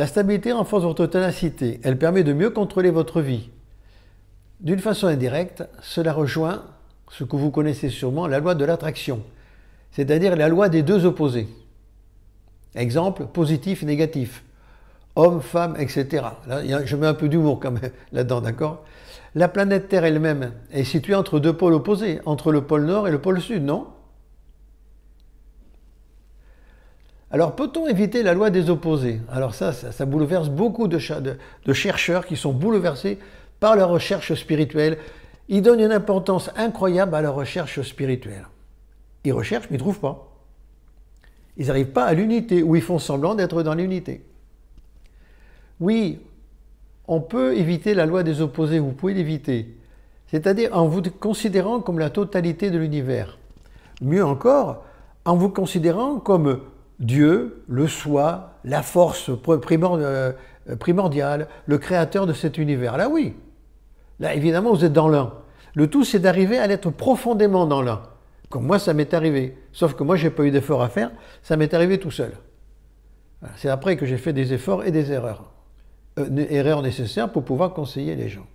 La stabilité renforce votre ténacité. Elle permet de mieux contrôler votre vie. D'une façon indirecte, cela rejoint ce que vous connaissez sûrement, la loi de l'attraction, c'est-à-dire la loi des deux opposés. Exemple, positif, négatif. Homme, femme, etc. je mets un peu d'humour quand même là-dedans, d'accord La planète Terre elle-même est située entre deux pôles opposés, entre le pôle Nord et le pôle Sud, non Alors peut-on éviter la loi des opposés Alors ça, ça, bouleverse beaucoup de, de, chercheurs qui sont bouleversés par leur recherche spirituelle. Ils donnent une importance incroyable à la recherche spirituelle. Ils recherchent, mais ils ne trouvent pas. Ils n'arrivent pas à l'unité, ou ils font semblant d'être dans l'unité. Oui, on peut éviter la loi des opposés, vous pouvez l'éviter. C'est-à-dire en vous considérant comme la totalité de l'univers. Mieux encore, en vous considérant comme Dieu, le soi, la force euh, primordiale, le créateur de cet univers. Là oui, là évidemment vous êtes dans l'un. Le tout c'est d'arriver à l'être profondément dans l'un. Comme moi ça m'est arrivé, sauf que moi j'ai pas eu d'efforts à faire, ça m'est arrivé tout seul. C'est après que j'ai fait des efforts et des erreurs. Euh, erreurs nécessaires pour pouvoir conseiller les gens.